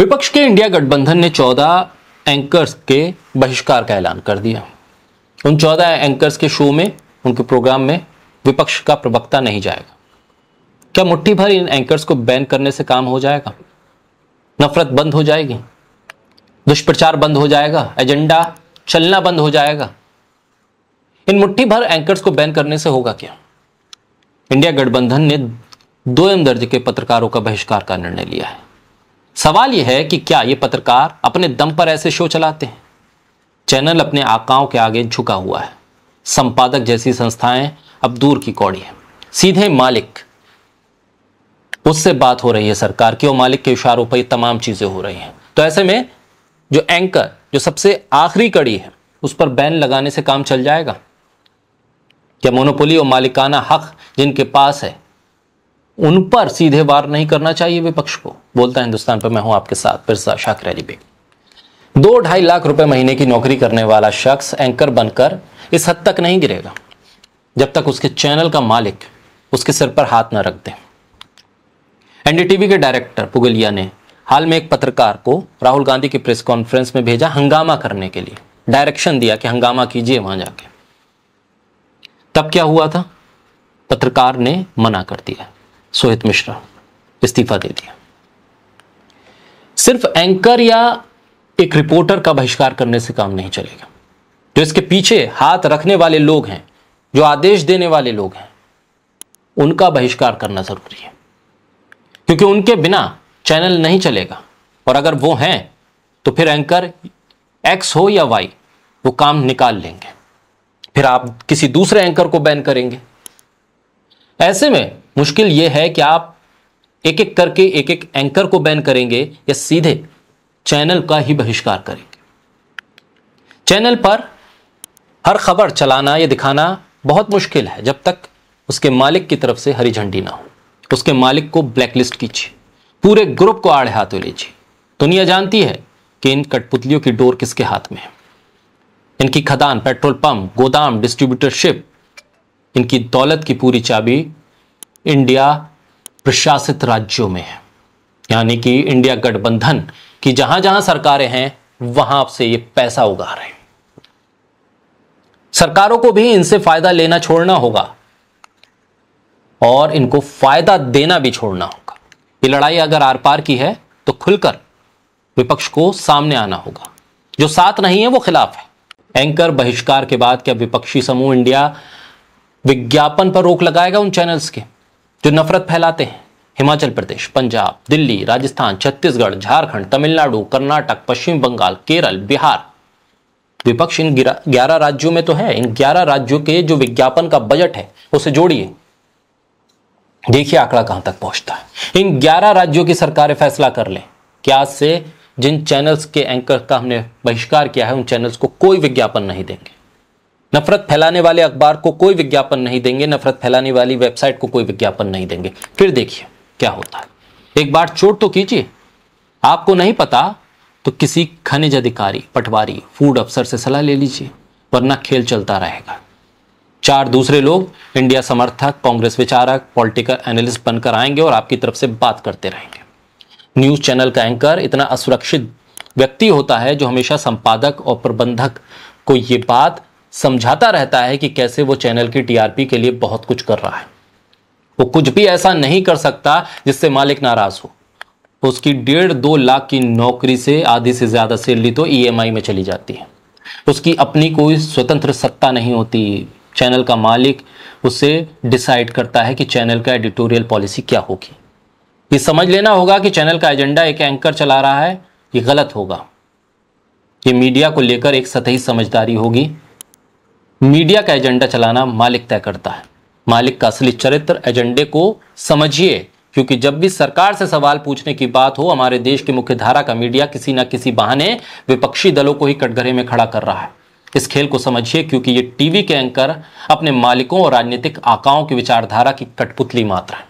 विपक्ष के इंडिया गठबंधन ने 14 एंकर्स के बहिष्कार का ऐलान कर दिया उन 14 एंकर्स के शो में उनके प्रोग्राम में विपक्ष का प्रवक्ता नहीं जाएगा क्या मुट्ठी भर इन एंकर्स को बैन करने से काम हो जाएगा नफरत बंद हो जाएगी दुष्प्रचार बंद हो जाएगा एजेंडा चलना बंद हो जाएगा इन मुट्ठी भर एंकर्स को बैन करने से होगा क्या इंडिया गठबंधन ने दो दर्ज के पत्रकारों का बहिष्कार का निर्णय लिया है सवाल यह है कि क्या ये पत्रकार अपने दम पर ऐसे शो चलाते हैं चैनल अपने आकाओं के आगे झुका हुआ है संपादक जैसी संस्थाएं अब दूर की कौड़ी है सीधे मालिक उससे बात हो रही है सरकार की और मालिक के इशारों पर ये तमाम चीज़ें हो रही हैं तो ऐसे में जो एंकर जो सबसे आखिरी कड़ी है उस पर बैन लगाने से काम चल जाएगा क्या मोनोपोली और मालिकाना हक जिनके पास है उन पर सीधे वार नहीं करना चाहिए विपक्ष को बोलता है हिंदुस्तान पर मैं हूं आपके साथ फिर शाकर अली बेग दो ढाई लाख रुपए महीने की नौकरी करने वाला शख्स एंकर बनकर इस हद तक नहीं गिरेगा जब तक उसके चैनल का मालिक उसके सिर पर हाथ न रख दे एनडीटीवी के डायरेक्टर पुगलिया ने हाल में एक पत्रकार को राहुल गांधी की प्रेस कॉन्फ्रेंस में भेजा हंगामा करने के लिए डायरेक्शन दिया कि हंगामा कीजिए वहां जाके तब क्या हुआ था पत्रकार ने मना कर दिया सोहित मिश्रा इस्तीफा दे दिया सिर्फ एंकर या एक रिपोर्टर का बहिष्कार करने से काम नहीं चलेगा जो इसके पीछे हाथ रखने वाले लोग हैं जो आदेश देने वाले लोग हैं उनका बहिष्कार करना जरूरी है क्योंकि उनके बिना चैनल नहीं चलेगा और अगर वो हैं तो फिर एंकर एक्स हो या वाई वो काम निकाल लेंगे फिर आप किसी दूसरे एंकर को बैन करेंगे ऐसे में मुश्किल ये है कि आप एक एक करके एक एक एंकर को बैन करेंगे या सीधे चैनल का ही बहिष्कार करेंगे चैनल पर हर खबर चलाना या दिखाना बहुत मुश्किल है जब तक उसके मालिक की तरफ से हरी झंडी ना हो उसके मालिक को ब्लैकलिस्ट कीजिए पूरे ग्रुप को आड़े हाथों लीजिए दुनिया जानती है कि इन कठपुतलियों की डोर किसके हाथ में है इनकी खदान पेट्रोल पंप गोदाम डिस्ट्रीब्यूटरशिप इनकी दौलत की पूरी चाबी इंडिया प्रशासित राज्यों में है यानी कि इंडिया गठबंधन की जहां जहां सरकारें हैं वहां से ये पैसा उगा रहे हैं सरकारों को भी इनसे फायदा लेना छोड़ना होगा और इनको फायदा देना भी छोड़ना होगा ये लड़ाई अगर आर पार की है तो खुलकर विपक्ष को सामने आना होगा जो साथ नहीं है वो खिलाफ है एंकर बहिष्कार के बाद क्या विपक्षी समूह इंडिया विज्ञापन पर रोक लगाएगा उन चैनल्स के जो नफरत फैलाते हैं हिमाचल प्रदेश पंजाब दिल्ली राजस्थान छत्तीसगढ़ झारखंड तमिलनाडु कर्नाटक पश्चिम बंगाल केरल बिहार विपक्ष इन ग्यारह राज्यों में तो है इन ग्यारह राज्यों के जो विज्ञापन का बजट है उसे जोड़िए देखिए आंकड़ा कहां तक पहुंचता है इन ग्यारह राज्यों की सरकारें फैसला कर लें कि आज से जिन चैनल्स के एंकर का हमने बहिष्कार किया है उन चैनल्स को कोई विज्ञापन नहीं देंगे नफरत फैलाने वाले अखबार को कोई विज्ञापन नहीं देंगे नफरत फैलाने वाली वेबसाइट को कोई विज्ञापन नहीं देंगे फिर देखिए क्या होता है एक बार चोट तो कीजिए आपको नहीं पता तो किसी खनिज अधिकारी पटवारी फूड अफसर से सलाह ले लीजिए वरना खेल चलता रहेगा चार दूसरे लोग इंडिया समर्थक कांग्रेस विचारक पॉलिटिकल एनालिस्ट बनकर आएंगे और आपकी तरफ से बात करते रहेंगे न्यूज चैनल का एंकर इतना असुरक्षित व्यक्ति होता है जो हमेशा संपादक और प्रबंधक को ये बात समझाता रहता है कि कैसे वो चैनल की टीआरपी के लिए बहुत कुछ कर रहा है वो कुछ भी ऐसा नहीं कर सकता जिससे मालिक नाराज हो उसकी डेढ़ दो लाख की नौकरी से आधी से ज़्यादा सैलरी तो ईएमआई e में चली जाती है उसकी अपनी कोई स्वतंत्र सत्ता नहीं होती चैनल का मालिक उसे डिसाइड करता है कि चैनल का एडिटोरियल पॉलिसी क्या होगी ये समझ लेना होगा कि चैनल का एजेंडा एक एंकर चला रहा है ये गलत होगा ये मीडिया को लेकर एक सतही समझदारी होगी मीडिया का एजेंडा चलाना मालिक तय करता है मालिक का असली चरित्र एजेंडे को समझिए क्योंकि जब भी सरकार से सवाल पूछने की बात हो हमारे देश के मुख्य धारा का मीडिया किसी ना किसी बहाने विपक्षी दलों को ही कटघरे में खड़ा कर रहा है इस खेल को समझिए क्योंकि ये टीवी के एंकर अपने मालिकों और राजनीतिक आकाओं की विचारधारा की कठपुतली मात्र है